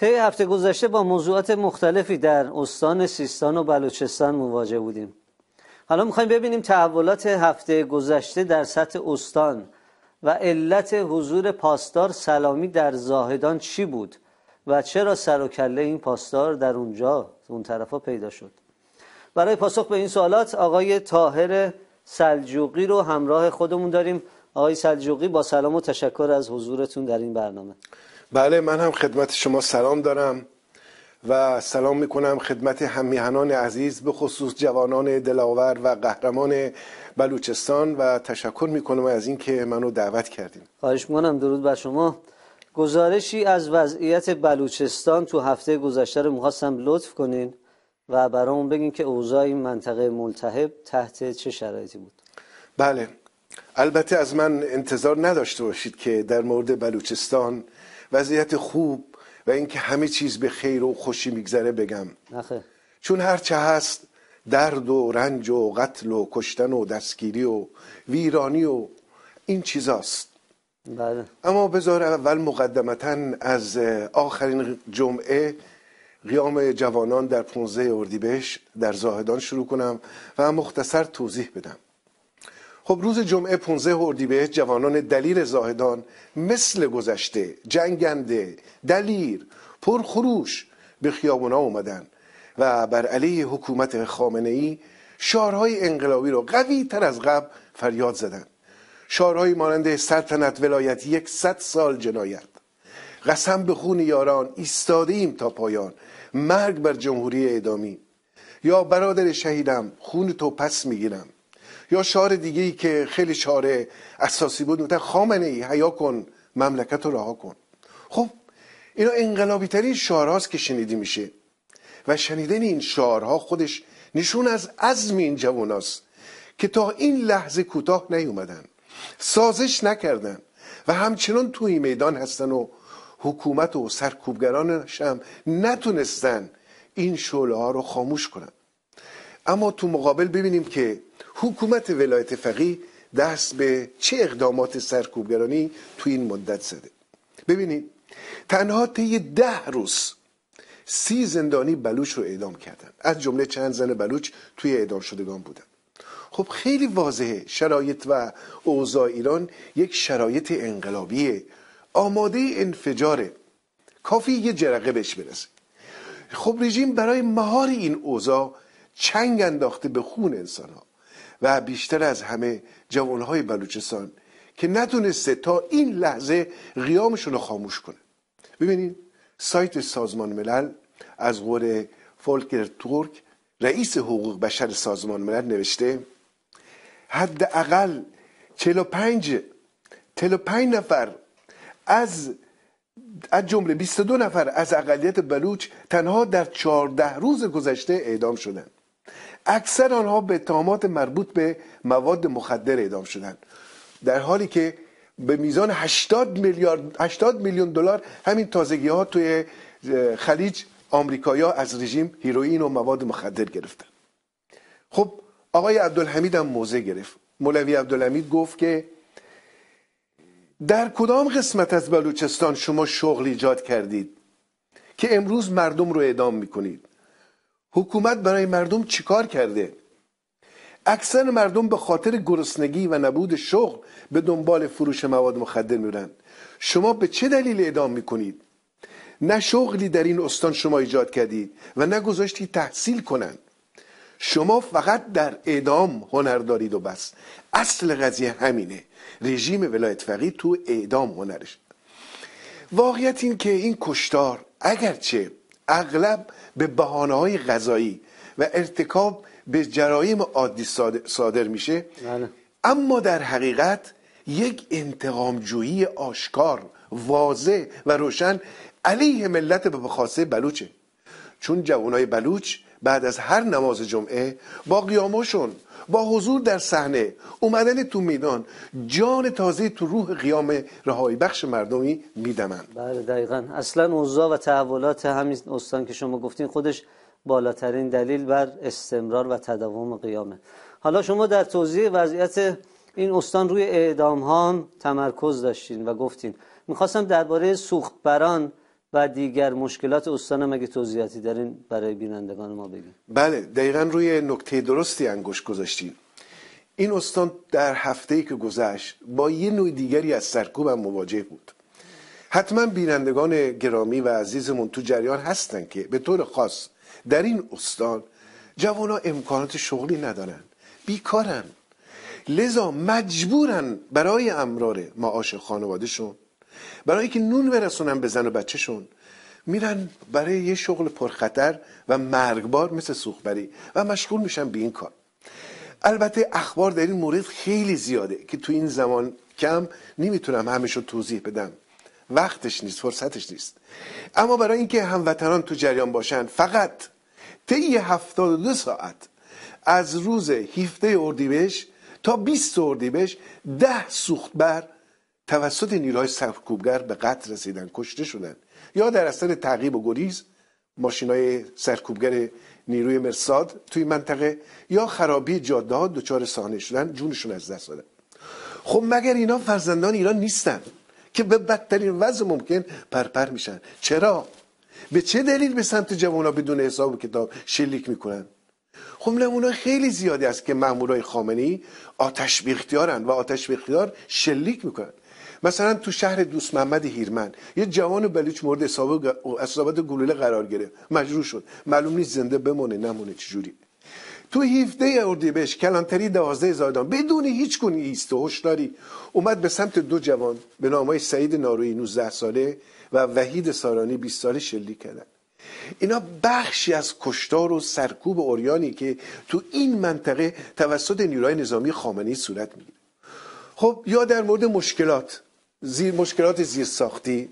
طی هفته گذشته با موضوعات مختلفی در استان سیستان و بلوچستان مواجه بودیم حالا میخوایم ببینیم تحولات هفته گذشته در سطح استان و علت حضور پاسدار سلامی در زاهدان چی بود و چرا سر و کله این پاسدار در اونجا اون طرفا پیدا شد برای پاسخ به این سوالات آقای تاهر سلجوقی رو همراه خودمون داریم آقای سلجوقی با سلام و تشکر از حضورتون در این برنامه بله من هم خدمت شما سلام دارم و سلام میکنم خدمت همیهنان عزیز به خصوص جوانان دلاور و قهرمان بلوچستان و تشکر میکنم از اینکه منو دعوت کردیم خواهش منم درود بر شما گزارشی از وضعیت بلوچستان تو هفته گذشته رو میخواستم لطف کنین و برامون بگین که اوضاع این منطقه ملتهب تحت چه شرایطی بود بله البته از من انتظار نداشته باشید که در مورد بلوچستان وضعیت خوب و اینکه همه چیز به خیر و خوشی میگذره بگم نخه. چون چه هست درد و رنج و قتل و کشتن و دستگیری و ویرانی و این چیزاست بله. اما بذار اول مقدمتا از آخرین جمعه قیام جوانان در 15 اردیبهشت در زاهدان شروع کنم و مختصر توضیح بدم خب روز جمعه 15 اردیبهشت جوانان دلیر زاهدان مثل گذشته جنگنده دلیر پرخروش به خیابونا اومدن و بر علیه حکومت خامنه ای شارهای انقلابی را قوی تر از قبل فریاد زدند شارهای مانند سلطنت ولایت یکصد سال جنایت قسم به خون یاران ایستاده ایم تا پایان مرگ بر جمهوری ادامی یا برادر شهیدم خون تو پس میگیرم یا شعار دیگه ای که خیلی شعار اساسی بود میگفتن خامنه ای حیا کن مملکت رو رها کن خب اینا انقلابی ترین شعارهاست که شنیدی میشه و شنیدن این ها خودش نشون از عزم این جواناست که تا این لحظه کوتاه نیومدن سازش نکردن و همچنان توی میدان هستن و حکومت و سرکوبگرانش هم نتونستن این شعله ها رو خاموش کنن اما تو مقابل ببینیم که حکومت ولایت فقی دست به چه اقدامات سرکوبگرانی تو این مدت زده ببینید تنها طی ده روز سی زندانی بلوچ رو اعدام کردن از جمله چند زن بلوچ توی اعدام شدگان بودن خب خیلی واضحه شرایط و اوضاع ایران یک شرایط انقلابیه آماده انفجاره کافی یه جرقه بهش برسه خب رژیم برای مهار این اوضاع چنگ انداخته به خون انسانها و بیشتر از همه جوانهای بلوچستان که نتونسته تا این لحظه قیامشون رو خاموش کنه ببینید سایت سازمان ملل از قول فولکر تورک رئیس حقوق بشر سازمان ملل نوشته حداقل 45 45 نفر از از جمله 22 نفر از اقلیت بلوچ تنها در 14 روز گذشته اعدام شدند اکثر آنها به اتهامات مربوط به مواد مخدر اعدام شدند در حالی که به میزان 80 میلیارد 80 میلیون دلار همین تازگی ها توی خلیج آمریکایا از رژیم هیروئین و مواد مخدر گرفتن خب آقای عبدالحمید هم موضع گرفت مولوی عبدالحمید گفت که در کدام قسمت از بلوچستان شما شغل ایجاد کردید که امروز مردم رو اعدام میکنید حکومت برای مردم چیکار کرده اکثر مردم به خاطر گرسنگی و نبود شغل به دنبال فروش مواد مخدر میرند شما به چه دلیل اعدام میکنید نه شغلی در این استان شما ایجاد کردید و نه گذاشتی تحصیل کنند شما فقط در اعدام هنر دارید و بس اصل قضیه همینه رژیم ولایت فقیه تو اعدام هنرش واقعیت این که این کشتار اگرچه اغلب به بحانه های غذایی و ارتکاب به جرایم عادی صادر میشه بله. اما در حقیقت یک انتقامجویی آشکار واضح و روشن علیه ملت به بخاصه بلوچه چون جوانای بلوچ بعد از هر نماز جمعه با قیامشون با حضور در صحنه اومدن تو میدان جان تازه تو روح قیام رهایی بخش مردمی میدمن بله دقیقا اصلا اوضاع و تحولات همین استان که شما گفتین خودش بالاترین دلیل بر استمرار و تداوم قیامه حالا شما در توضیح وضعیت این استان روی اعدام ها تمرکز داشتین و گفتین میخواستم درباره سوختبران و دیگر مشکلات استان مگه توضیحاتی دارین برای بینندگان ما بگیم بله دقیقا روی نکته درستی انگشت گذاشتیم این استان در هفته ای که گذشت با یه نوع دیگری از سرکوب هم مواجه بود حتما بینندگان گرامی و عزیزمون تو جریان هستن که به طور خاص در این استان جوانا امکانات شغلی ندارن بیکارن لذا مجبورن برای امرار معاش خانوادهشون برای اینکه نون برسونن به زن و بچهشون میرن برای یه شغل پرخطر و مرگبار مثل سوخبری و مشغول میشن به این کار البته اخبار در این مورد خیلی زیاده که تو این زمان کم نمیتونم همش توضیح بدم وقتش نیست فرصتش نیست اما برای اینکه هموطنان تو جریان باشن فقط طی 72 ساعت از روز 17 اردیبهشت تا 20 اردیبهشت ده سوختبر توسط نیروهای سرکوبگر به قتل رسیدن کشته شدند یا در اثر تعقیب و گریز ماشین های سرکوبگر نیروی مرساد توی منطقه یا خرابی جاده ها دچار سانه شدن جونشون از دست دادن خب مگر اینا فرزندان ایران نیستن که به بدترین وضع ممکن پرپر میشن چرا به چه دلیل به سمت ها بدون حساب و کتاب شلیک میکنن خب نمونه خیلی زیادی است که مامورای خامنی آتش به و آتش به اختیار شلیک میکنن مثلا تو شهر دوست محمد هیرمن یه جوان بلوچ مورد اصابت گلوله قرار گرفت مجروح شد معلوم نیست زنده بمونه نمونه چجوری تو 17 اردیبهشت کلانتری دوازده زادان بدون هیچ کنی ایست و هشداری اومد به سمت دو جوان به نامای سعید نارویی 19 ساله و وحید سارانی 20 ساله شلیک کردن اینا بخشی از کشتار و سرکوب اوریانی که تو این منطقه توسط نیروهای نظامی خامنه‌ای صورت میگیره خب یا در مورد مشکلات زیر مشکلات زیر ساختی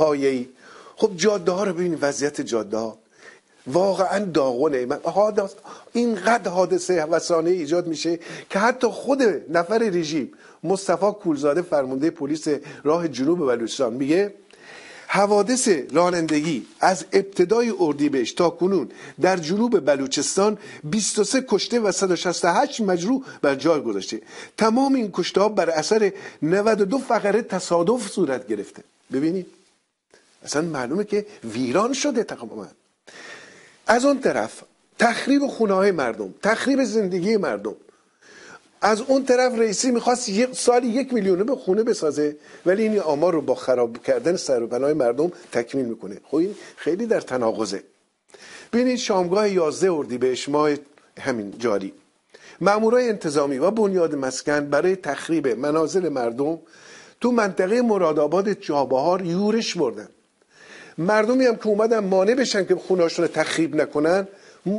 ای خب جاده ها رو ببین وضعیت جاده ها واقعا داغونه من حادث اینقدر حادثه وسانه ایجاد میشه که حتی خود نفر رژیم مصطفی کولزاده فرمانده پلیس راه جنوب بلوچستان میگه حوادث رانندگی از ابتدای اردیبهشت تا کنون در جنوب بلوچستان 23 کشته و 168 مجروح بر جای گذاشته تمام این کشته ها بر اثر 92 فقره تصادف صورت گرفته ببینید اصلا معلومه که ویران شده تقریبا از آن طرف تخریب خونه های مردم تخریب زندگی مردم از اون طرف رئیسی میخواست یک سالی یک میلیونه به خونه بسازه ولی این آمار رو با خراب کردن سر و بنای مردم تکمیل میکنه خب این خیلی در تناقضه ببینید شامگاه اردی به ماه همین جاری مامورای انتظامی و بنیاد مسکن برای تخریب منازل مردم تو منطقه مرادآباد چابهار یورش بردن مردمی هم که اومدن مانع بشن که خونهاشون رو تخریب نکنن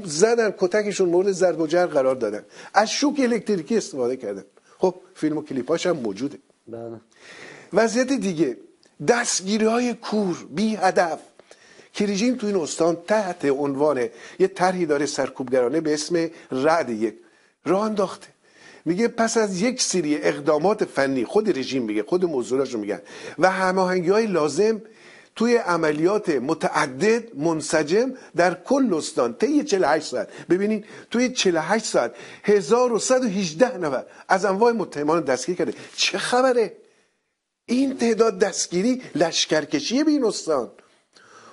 زدن کتکشون مورد ضرب و جر قرار دادن از شوک الکتریکی استفاده کردن خب فیلم و کلیپاش هم موجوده بله. وضعیت دیگه دستگیری های کور بی هدف که رژیم تو این استان تحت عنوان یه طرحی داره سرکوبگرانه به اسم رعد یک راه انداخته میگه پس از یک سری اقدامات فنی خود رژیم میگه خود موضوعاش رو و هماهنگی های لازم توی عملیات متعدد منسجم در کل استان طی 48 ساعت ببینید توی 48 ساعت 1118 نفر از انواع متهمان دستگیر کرده چه خبره این تعداد دستگیری لشکرکشی به این استان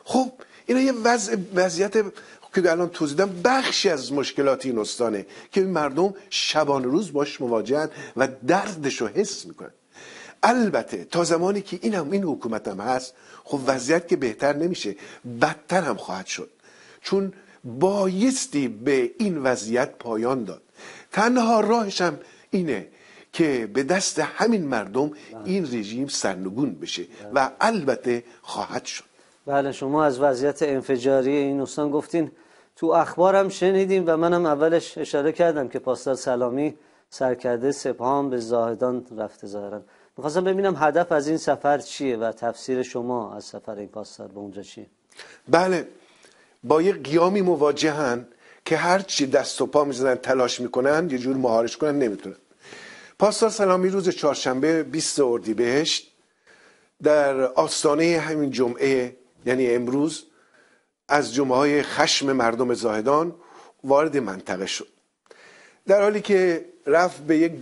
خب اینا یه وضع وضعیت که الان توضیدم بخشی از مشکلات این استانه که مردم شبان روز باش مواجهن و دردش رو حس میکنن البته تا زمانی که این هم این حکومت هم هست خب وضعیت که بهتر نمیشه بدتر هم خواهد شد چون بایستی به این وضعیت پایان داد تنها راهش هم اینه که به دست همین مردم بله. این رژیم سرنگون بشه و البته خواهد شد بله شما از وضعیت انفجاری این استان گفتین تو اخبارم شنیدیم و منم اولش اشاره کردم که پاسدار سلامی سرکرده سپاهان به زاهدان رفته ظاهرا میخواستم ببینم هدف از این سفر چیه و تفسیر شما از سفر این پاسدار به اونجا چیه بله با یه قیامی مواجهن که هرچی دست و پا میزنن تلاش میکنن یه جور مهارش کنن نمیتونن پاسدار سلامی روز چهارشنبه 20 اردیبهشت در آستانه همین جمعه یعنی امروز از جمعه های خشم مردم زاهدان وارد منطقه شد در حالی که رفت به یک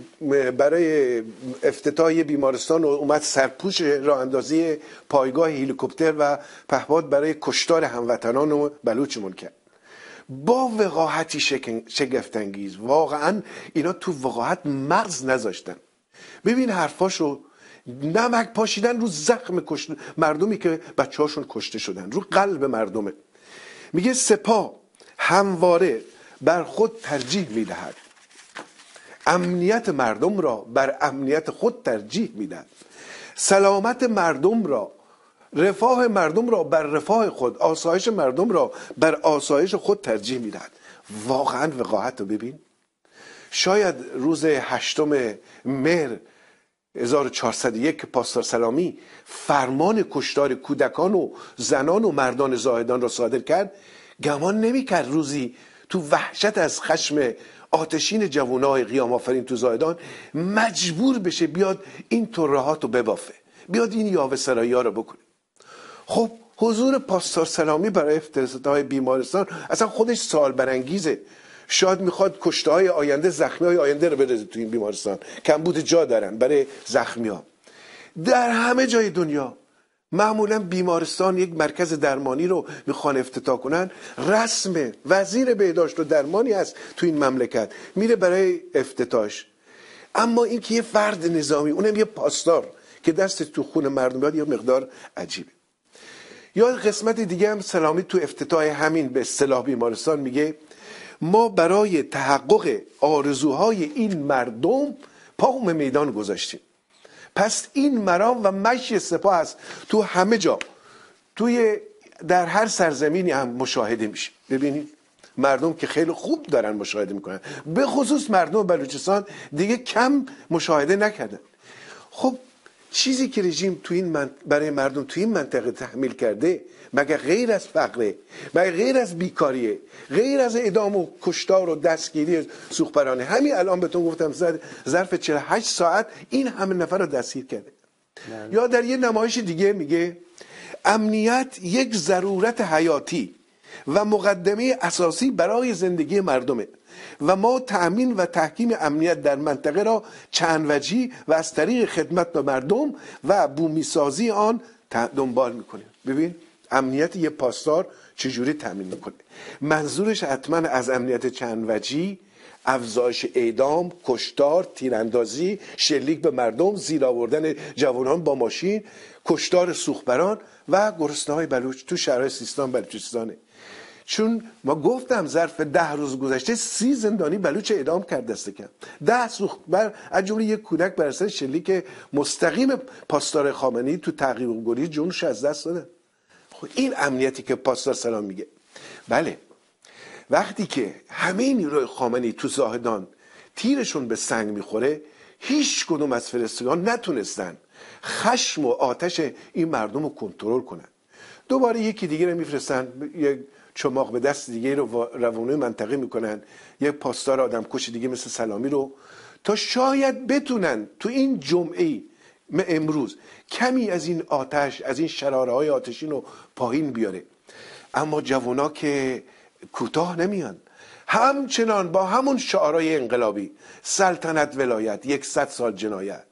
برای افتتاح بیمارستان و اومد سرپوش راه اندازی پایگاه هلیکوپتر و پهباد برای کشتار هموطنان و مون کرد با وقاحتی شگفتانگیز واقعا اینا تو وقاحت مغز نذاشتن ببین حرفاشو نمک پاشیدن رو زخم کشت... مردمی که بچه هاشون کشته شدن رو قلب مردمه میگه سپا همواره بر خود ترجیح میدهد امنیت مردم را بر امنیت خود ترجیح میدن سلامت مردم را رفاه مردم را بر رفاه خود آسایش مردم را بر آسایش خود ترجیح میدن واقعا وقاحت رو ببین شاید روز هشتم مهر 1401 که پاسدار سلامی فرمان کشتار کودکان و زنان و مردان زاهدان را صادر کرد گمان نمیکرد روزی تو وحشت از خشم آتشین جوانای قیام آفرین تو زایدان مجبور بشه بیاد این ترهات رو ببافه بیاد این یاوه سرایی ها رو بکنه خب حضور پاستار سلامی برای های بیمارستان اصلا خودش سال برانگیزه شاید میخواد کشته های آینده زخمی های آینده رو برزه تو این بیمارستان کمبود جا دارن برای زخمی ها در همه جای دنیا معمولا بیمارستان یک مرکز درمانی رو میخوان افتتاح کنن رسم وزیر بهداشت و درمانی هست تو این مملکت میره برای افتتاش اما این که یه فرد نظامی اونم یه پاسدار که دست تو خون مردم بیاد یه مقدار عجیبه یا قسمت دیگه هم سلامی تو افتتاح همین به اصطلاح بیمارستان میگه ما برای تحقق آرزوهای این مردم پا میدان گذاشتیم پس این مرام و مشی سپاه است تو همه جا توی در هر سرزمینی هم مشاهده میشه ببینید مردم که خیلی خوب دارن مشاهده میکنن به خصوص مردم بلوچستان دیگه کم مشاهده نکردن خب چیزی که رژیم تو این من... برای مردم تو این منطقه تحمیل کرده مگر غیر از فقره مگر غیر از بیکاریه غیر از اعدام و کشتار و دستگیری سوخبرانه همین الان بهتون گفتم ظرف 48 ساعت این همه نفر رو دستگیر کرده بله. یا در یه نمایش دیگه میگه امنیت یک ضرورت حیاتی و مقدمه اساسی برای زندگی مردمه و ما تأمین و تحکیم امنیت در منطقه را چند و از طریق خدمت به مردم و بومیسازی آن دنبال میکنیم ببین امنیت یه پاسدار چجوری تأمین میکنه منظورش حتما از امنیت چند وجهی افزایش اعدام، کشتار، تیراندازی، شلیک به مردم، زیر آوردن جوانان با ماشین، کشتار سوخبران و گرسنه های بلوچ تو شهرهای سیستان بلوچستانه چون ما گفتم ظرف ده روز گذشته سی زندانی بلوچ اعدام کرد دست کم ده بر از جمله یک کودک بر اثر شلیک مستقیم پاسدار خامنه‌ای تو و گلی جونش از دست داده خب این امنیتی که پاسدار سلام میگه بله وقتی که همه نیروی خامنه‌ای تو زاهدان تیرشون به سنگ میخوره هیچ کدوم از فرستگان نتونستن خشم و آتش این مردم رو کنترل کنن دوباره یکی دیگه رو میفرستن یک چماق به دست دیگه رو روانه منطقه میکنن یک پاسدار آدم کش دیگه مثل سلامی رو تا شاید بتونن تو این جمعه امروز کمی از این آتش از این شراره های آتشین رو پایین بیاره اما جوانا که کوتاه نمیان همچنان با همون شعارهای انقلابی سلطنت ولایت یک ست سال جنایت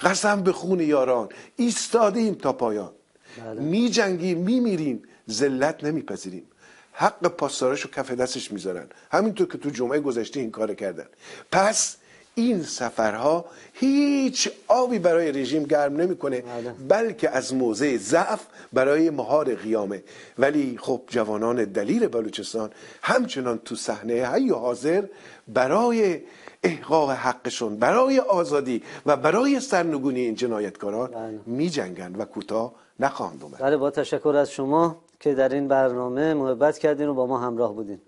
قسم به خون یاران ایستادیم تا پایان بله. می جنگیم می میریم ذلت نمیپذیریم حق پاسدارش رو کف دستش میذارن همینطور که تو جمعه گذشته این کار کردن پس این سفرها هیچ آبی برای رژیم گرم نمیکنه بله. بلکه از موضع ضعف برای مهار قیامه ولی خب جوانان دلیل بلوچستان همچنان تو صحنه حی حاضر برای احقاق حقشون برای آزادی و برای سرنگونی این جنایتکاران بله. میجنگند و کوتاه نخواهند اومد بله با تشکر از شما که در این برنامه محبت کردین و با ما همراه بودین